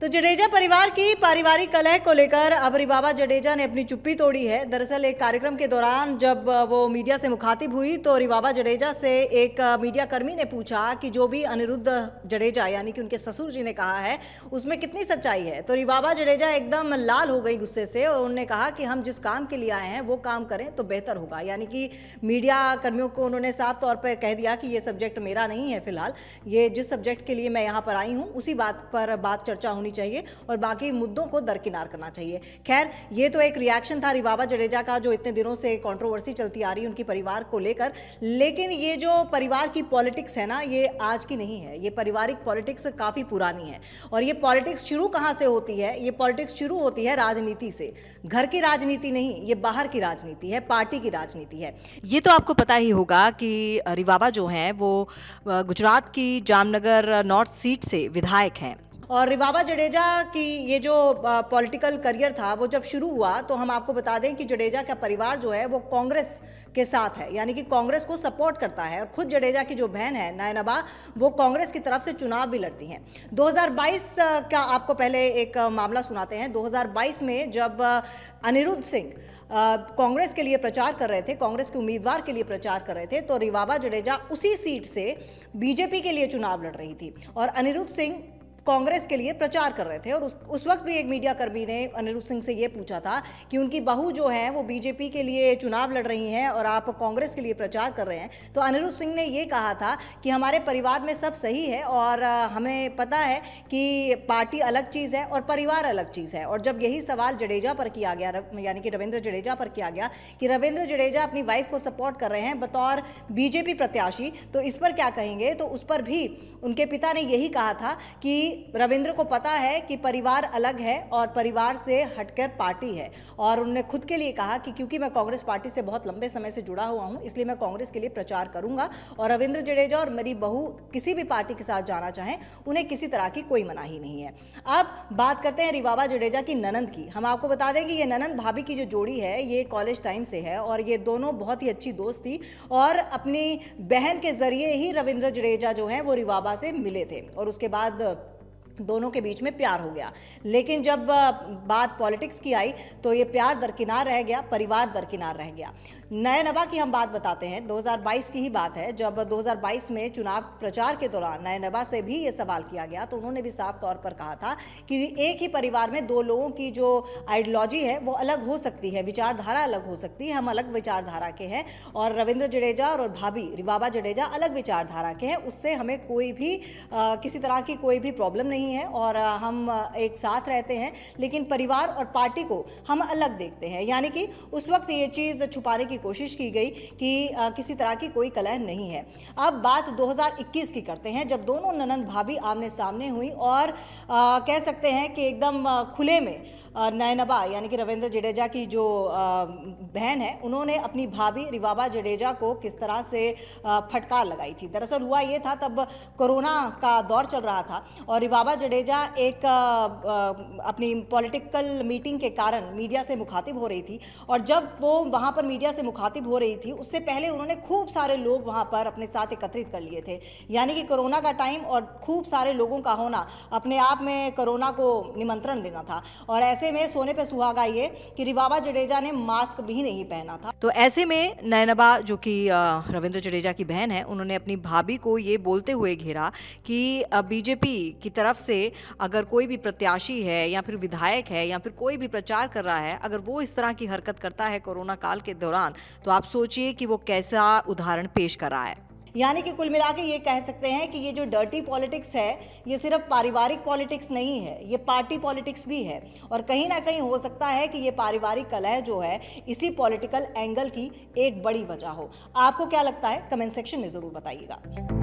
तो जडेजा परिवार की पारिवारिक कलह को लेकर अबरी बाबा जडेजा ने अपनी चुप्पी तोड़ी है दरअसल एक कार्यक्रम के दौरान जब वो मीडिया से मुखातिब हुई तो रिबाबा जडेजा से एक मीडिया कर्मी ने पूछा कि जो भी अनिरुद्ध जडेजा यानी कि उनके ससुर जी ने कहा है उसमें कितनी सच्चाई है तो रिबाबा जडेजा एकदम लाल हो गई गुस्से से और उन्होंने कहा कि हम जिस काम के लिए आए हैं वो काम करें तो बेहतर होगा यानी कि मीडिया कर्मियों को उन्होंने साफ तौर पर कह दिया कि ये सब्जेक्ट मेरा नहीं है फिलहाल ये जिस सब्जेक्ट के लिए मैं यहाँ पर आई हूँ उसी बात पर बात चर्चा होनी होनी चाहिए और बाकी मुद्दों को दरकिनार करना चाहिए खैर ये तो एक रिएक्शन था रिवाबा जडेजा का जो इतने दिनों से कॉन्ट्रोवर्सी चलती आ रही है उनकी परिवार को लेकर लेकिन ये जो परिवार की पॉलिटिक्स है ना ये आज की नहीं है ये पारिवारिक पॉलिटिक्स काफ़ी पुरानी है और ये पॉलिटिक्स शुरू कहाँ से होती है ये पॉलिटिक्स शुरू होती है राजनीति से घर की राजनीति नहीं ये बाहर की राजनीति है पार्टी की राजनीति है ये तो आपको पता ही होगा कि रिवाबा जो हैं वो गुजरात की जामनगर नॉर्थ सीट से विधायक हैं और रिवाबा जडेजा की ये जो पॉलिटिकल करियर था वो जब शुरू हुआ तो हम आपको बता दें कि जडेजा का परिवार जो है वो कांग्रेस के साथ है यानी कि कांग्रेस को सपोर्ट करता है और खुद जडेजा की जो बहन है नायनबा वो कांग्रेस की तरफ से चुनाव भी लड़ती हैं 2022 का आपको पहले एक मामला सुनाते हैं 2022 में जब अनिरुद्ध सिंह कांग्रेस के लिए प्रचार कर रहे थे कांग्रेस के उम्मीदवार के लिए प्रचार कर रहे थे तो रिवाबा जडेजा उसी सीट से बीजेपी के लिए चुनाव लड़ रही थी और अनिरुद्ध सिंह कांग्रेस के लिए प्रचार कर रहे थे और उस उस वक्त भी एक मीडियाकर्मी ने अनिरुद्ध सिंह से ये पूछा था कि उनकी बहू जो है वो बीजेपी के लिए चुनाव लड़ रही हैं और आप कांग्रेस के लिए प्रचार कर रहे हैं तो अनिरुद्ध सिंह ने ये कहा था कि हमारे परिवार में सब सही है और हमें पता है कि पार्टी अलग चीज़ है और परिवार अलग चीज़ है और जब यही सवाल जडेजा पर किया गया यानी कि रविंद्र जडेजा पर किया गया कि रविंद्र जडेजा अपनी वाइफ को सपोर्ट कर रहे हैं बतौर बीजेपी प्रत्याशी तो इस पर क्या कहेंगे तो उस पर भी उनके पिता ने यही कहा था कि रविंद्र को पता है कि परिवार अलग है और परिवार से हटकर पार्टी है और उन्होंने खुद के लिए कहा कि क्योंकि मैं कांग्रेस पार्टी से बहुत लंबे समय से जुड़ा हुआ हूं इसलिए मैं कांग्रेस के लिए प्रचार करूंगा और रविंद्र जडेजा और मेरी बहू किसी भी पार्टी के साथ जाना चाहें उन्हें किसी तरह की कोई मनाही नहीं है अब बात करते हैं रिवाबा जडेजा की ननंद की हम आपको बता दें कि ये ननंद भाभी की जो जोड़ी है ये कॉलेज टाइम से है और ये दोनों बहुत ही अच्छी दोस्त थी और अपनी बहन के ज़रिए ही रविंद्र जडेजा जो है वो रिवाबा से मिले थे और उसके बाद दोनों के बीच में प्यार हो गया लेकिन जब बात पॉलिटिक्स की आई तो ये प्यार दरकिनार रह गया परिवार दरकिनार रह गया नए नवा की हम बात बताते हैं 2022 की ही बात है जब 2022 में चुनाव प्रचार के दौरान नए नवा से भी ये सवाल किया गया तो उन्होंने भी साफ तौर पर कहा था कि एक ही परिवार में दो लोगों की जो आइडियोलॉजी है वो अलग हो सकती है विचारधारा अलग हो सकती है हम अलग विचारधारा के हैं और रविंद्र जडेजा और भाभी रिवाबा जडेजा अलग विचारधारा के हैं उससे हमें कोई भी किसी तरह की कोई भी प्रॉब्लम नहीं नहीं है और हम एक साथ रहते हैं लेकिन परिवार और पार्टी को हम अलग देखते हैं यानी कि उस वक्त ये चीज़ छुपाने की कोशिश की गई कि किसी तरह की कोई कलह नहीं है अब बात 2021 की करते हैं जब दोनों ननंद भाभी आमने सामने हुई और कह सकते हैं कि एकदम खुले में नैनबा यानी कि रविंद्र जडेजा की जो बहन है उन्होंने अपनी भाभी रिवाबा जडेजा को किस तरह से फटकार लगाई थी दरअसल हुआ ये था तब कोरोना का दौर चल रहा था और रिवाबा जडेजा एक अपनी पॉलिटिकल मीटिंग के कारण मीडिया से मुखातिब हो रही थी और जब वो वहाँ पर मीडिया से मुखातिब हो रही थी उससे पहले उन्होंने खूब सारे लोग वहाँ पर अपने साथ एकत्रित कर लिए थे यानी कि कोरोना का टाइम और खूब सारे लोगों का होना अपने आप में कोरोना को निमंत्रण देना था और ऐसे ऐसे में सोने पे सुहागा ये कि रिवाबा जडेजा ने मास्क भी नहीं पहना था तो ऐसे में नैनबा जो कि रविंद्र जडेजा की बहन है उन्होंने अपनी भाभी को ये बोलते हुए घेरा कि बीजेपी की तरफ से अगर कोई भी प्रत्याशी है या फिर विधायक है या फिर कोई भी प्रचार कर रहा है अगर वो इस तरह की हरकत करता है कोरोना काल के दौरान तो आप सोचिए कि वो कैसा उदाहरण पेश कर रहा है यानी कि कुल मिला ये कह सकते हैं कि ये जो डर्टी पॉलिटिक्स है ये सिर्फ पारिवारिक पॉलिटिक्स नहीं है ये पार्टी पॉलिटिक्स भी है और कहीं ना कहीं हो सकता है कि ये पारिवारिक कलह जो है इसी पॉलिटिकल एंगल की एक बड़ी वजह हो आपको क्या लगता है कमेंट सेक्शन में ज़रूर बताइएगा